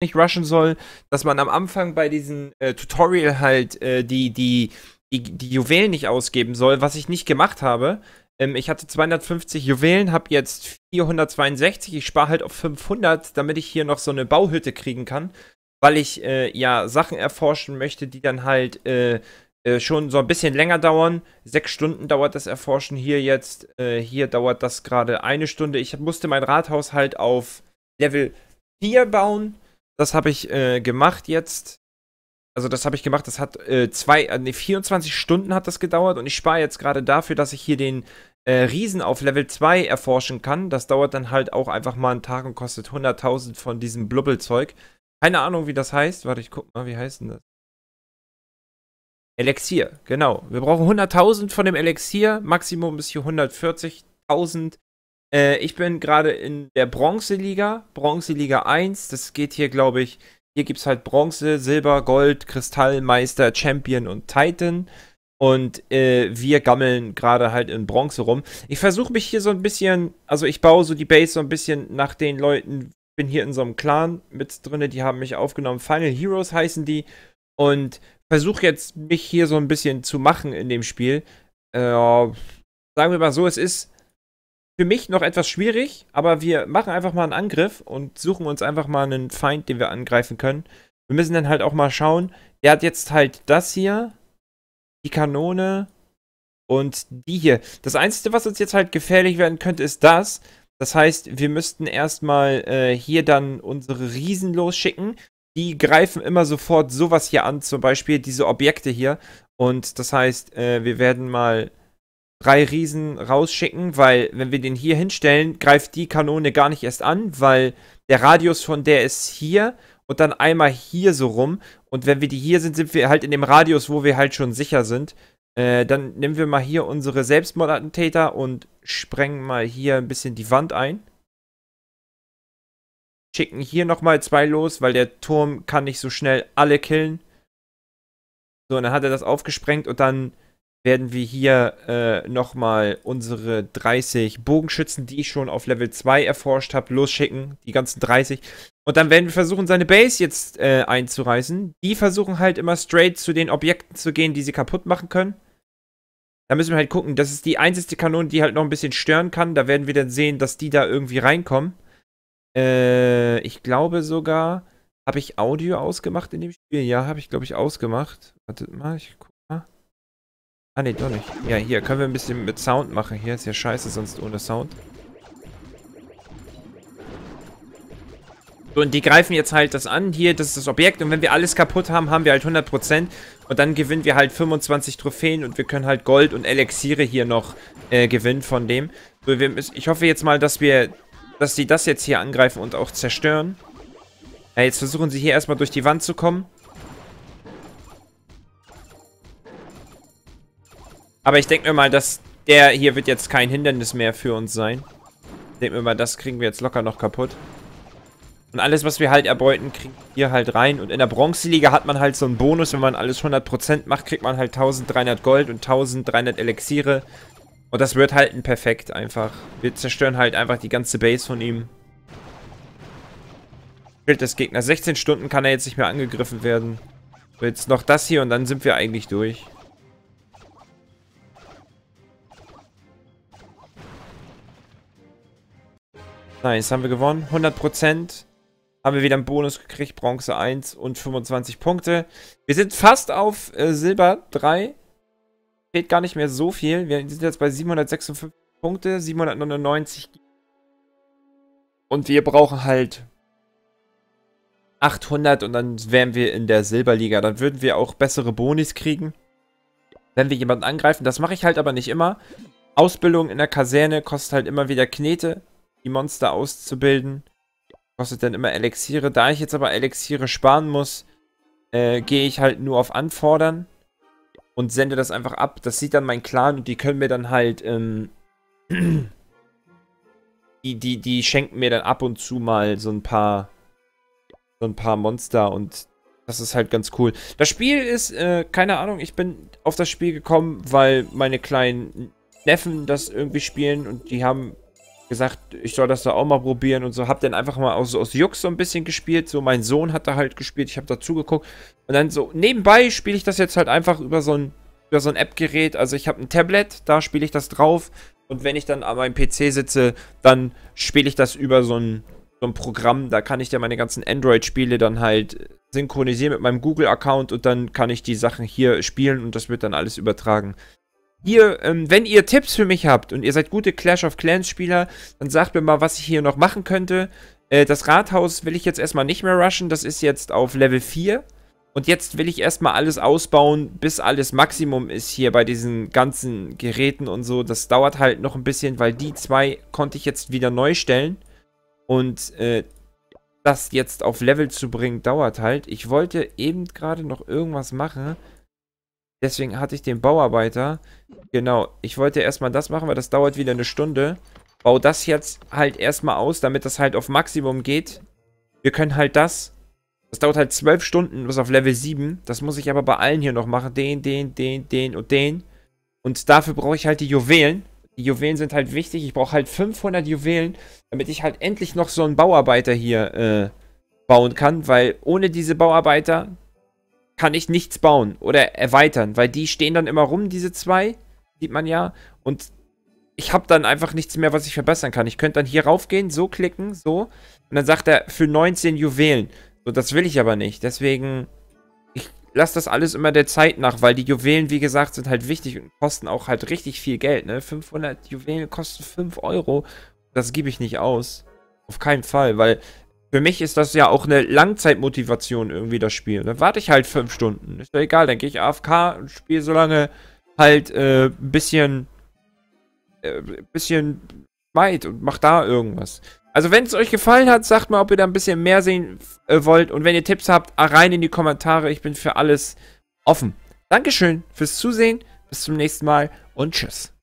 nicht rushen soll, dass man am Anfang bei diesem äh, Tutorial halt äh, die, die, die, die Juwelen nicht ausgeben soll, was ich nicht gemacht habe. Ähm, ich hatte 250 Juwelen, habe jetzt 462. Ich spare halt auf 500, damit ich hier noch so eine Bauhütte kriegen kann, weil ich äh, ja Sachen erforschen möchte, die dann halt äh, äh, schon so ein bisschen länger dauern. Sechs Stunden dauert das Erforschen hier jetzt. Äh, hier dauert das gerade eine Stunde. Ich musste mein Rathaus halt auf Level 4 bauen das habe ich äh, gemacht jetzt. Also das habe ich gemacht, das hat äh, zwei, äh, nee, 24 Stunden hat das gedauert und ich spare jetzt gerade dafür, dass ich hier den äh, Riesen auf Level 2 erforschen kann. Das dauert dann halt auch einfach mal einen Tag und kostet 100.000 von diesem Blubbelzeug. Keine Ahnung, wie das heißt. Warte, ich guck mal, wie heißt denn das? Elixier, genau. Wir brauchen 100.000 von dem Elixier. Maximum ist hier 140.000. Äh, ich bin gerade in der Bronzeliga, Bronzeliga 1. Das geht hier, glaube ich, hier gibt es halt Bronze, Silber, Gold, Kristall, Meister, Champion und Titan. Und äh, wir gammeln gerade halt in Bronze rum. Ich versuche mich hier so ein bisschen, also ich baue so die Base so ein bisschen nach den Leuten. Bin hier in so einem Clan mit drin, die haben mich aufgenommen. Final Heroes heißen die. Und versuche jetzt mich hier so ein bisschen zu machen in dem Spiel. Äh, sagen wir mal so, es ist für mich noch etwas schwierig, aber wir machen einfach mal einen Angriff und suchen uns einfach mal einen Feind, den wir angreifen können. Wir müssen dann halt auch mal schauen. Der hat jetzt halt das hier, die Kanone und die hier. Das Einzige, was uns jetzt halt gefährlich werden könnte, ist das. Das heißt, wir müssten erstmal äh, hier dann unsere Riesen losschicken. Die greifen immer sofort sowas hier an, zum Beispiel diese Objekte hier. Und das heißt, äh, wir werden mal drei Riesen rausschicken, weil wenn wir den hier hinstellen, greift die Kanone gar nicht erst an, weil der Radius von der ist hier und dann einmal hier so rum. Und wenn wir die hier sind, sind wir halt in dem Radius, wo wir halt schon sicher sind. Äh, dann nehmen wir mal hier unsere Selbstmordattentäter und sprengen mal hier ein bisschen die Wand ein. Schicken hier nochmal zwei los, weil der Turm kann nicht so schnell alle killen. So, und dann hat er das aufgesprengt und dann werden wir hier äh, nochmal unsere 30 Bogenschützen, die ich schon auf Level 2 erforscht habe, losschicken. Die ganzen 30. Und dann werden wir versuchen, seine Base jetzt äh, einzureißen. Die versuchen halt immer straight zu den Objekten zu gehen, die sie kaputt machen können. Da müssen wir halt gucken. Das ist die einzige Kanone, die halt noch ein bisschen stören kann. Da werden wir dann sehen, dass die da irgendwie reinkommen. Äh, ich glaube sogar. Habe ich Audio ausgemacht in dem Spiel? Ja, habe ich, glaube ich, ausgemacht. Wartet mal, ich gucke. Ah ne, doch nicht. Ja, hier, können wir ein bisschen mit Sound machen. Hier ist ja scheiße, sonst ohne Sound. So, und die greifen jetzt halt das an. Hier, das ist das Objekt. Und wenn wir alles kaputt haben, haben wir halt 100%. Und dann gewinnen wir halt 25 Trophäen. Und wir können halt Gold und Elixiere hier noch äh, gewinnen von dem. So, wir müssen, ich hoffe jetzt mal, dass wir, dass die das jetzt hier angreifen und auch zerstören. Ja, jetzt versuchen sie hier erstmal durch die Wand zu kommen. Aber ich denke mir mal, dass der hier wird jetzt kein Hindernis mehr für uns sein. Ich denke mir mal, das kriegen wir jetzt locker noch kaputt. Und alles, was wir halt erbeuten, kriegen wir halt rein. Und in der Bronzeliga hat man halt so einen Bonus. Wenn man alles 100% macht, kriegt man halt 1300 Gold und 1300 Elixiere. Und das wird halt ein Perfekt einfach. Wir zerstören halt einfach die ganze Base von ihm. Schild des Gegners. 16 Stunden kann er jetzt nicht mehr angegriffen werden. jetzt noch das hier und dann sind wir eigentlich durch. Nice, haben wir gewonnen. 100%. Haben wir wieder einen Bonus gekriegt. Bronze 1 und 25 Punkte. Wir sind fast auf äh, Silber 3. Fehlt gar nicht mehr so viel. Wir sind jetzt bei 756 Punkte. 799. Und wir brauchen halt 800 und dann wären wir in der Silberliga. Dann würden wir auch bessere Bonis kriegen, wenn wir jemanden angreifen. Das mache ich halt aber nicht immer. Ausbildung in der Kaserne kostet halt immer wieder Knete die Monster auszubilden. Kostet dann immer Elixiere. Da ich jetzt aber Elixiere sparen muss, äh, gehe ich halt nur auf Anfordern und sende das einfach ab. Das sieht dann mein Clan und die können mir dann halt, ähm, die, die, die schenken mir dann ab und zu mal so ein paar, so ein paar Monster und das ist halt ganz cool. Das Spiel ist, äh, keine Ahnung, ich bin auf das Spiel gekommen, weil meine kleinen Neffen das irgendwie spielen und die haben gesagt, ich soll das da auch mal probieren und so. Hab dann einfach mal aus, aus Jux so ein bisschen gespielt. So, mein Sohn hat da halt gespielt, ich habe dazu geguckt. Und dann so, nebenbei spiele ich das jetzt halt einfach über so ein, so ein App-Gerät. Also ich habe ein Tablet, da spiele ich das drauf. Und wenn ich dann an meinem PC sitze, dann spiele ich das über so ein, so ein Programm. Da kann ich dann meine ganzen Android-Spiele dann halt synchronisieren mit meinem Google-Account und dann kann ich die Sachen hier spielen und das wird dann alles übertragen. Hier, ähm, wenn ihr Tipps für mich habt und ihr seid gute Clash of Clans Spieler, dann sagt mir mal, was ich hier noch machen könnte. Äh, das Rathaus will ich jetzt erstmal nicht mehr rushen, das ist jetzt auf Level 4. Und jetzt will ich erstmal alles ausbauen, bis alles Maximum ist hier bei diesen ganzen Geräten und so. Das dauert halt noch ein bisschen, weil die zwei konnte ich jetzt wieder neu stellen. Und äh, das jetzt auf Level zu bringen, dauert halt. Ich wollte eben gerade noch irgendwas machen. Deswegen hatte ich den Bauarbeiter. Genau, ich wollte erstmal das machen, weil das dauert wieder eine Stunde. Bau das jetzt halt erstmal aus, damit das halt auf Maximum geht. Wir können halt das. Das dauert halt zwölf Stunden bis auf Level 7. Das muss ich aber bei allen hier noch machen. Den, den, den, den und den. Und dafür brauche ich halt die Juwelen. Die Juwelen sind halt wichtig. Ich brauche halt 500 Juwelen, damit ich halt endlich noch so einen Bauarbeiter hier äh, bauen kann. Weil ohne diese Bauarbeiter kann ich nichts bauen oder erweitern, weil die stehen dann immer rum, diese zwei, sieht man ja. Und ich habe dann einfach nichts mehr, was ich verbessern kann. Ich könnte dann hier raufgehen, so klicken, so. Und dann sagt er, für 19 Juwelen. So, das will ich aber nicht. Deswegen, ich lasse das alles immer der Zeit nach, weil die Juwelen, wie gesagt, sind halt wichtig und kosten auch halt richtig viel Geld, ne? 500 Juwelen kosten 5 Euro. Das gebe ich nicht aus. Auf keinen Fall, weil für mich ist das ja auch eine Langzeitmotivation irgendwie, das Spiel. Dann ne? warte ich halt fünf Stunden. Ist ja egal, dann gehe ich AFK und spiele so lange halt äh, ein bisschen äh, bisschen weit und mach da irgendwas. Also wenn es euch gefallen hat, sagt mal, ob ihr da ein bisschen mehr sehen äh, wollt. Und wenn ihr Tipps habt, rein in die Kommentare. Ich bin für alles offen. Dankeschön fürs Zusehen. Bis zum nächsten Mal und tschüss.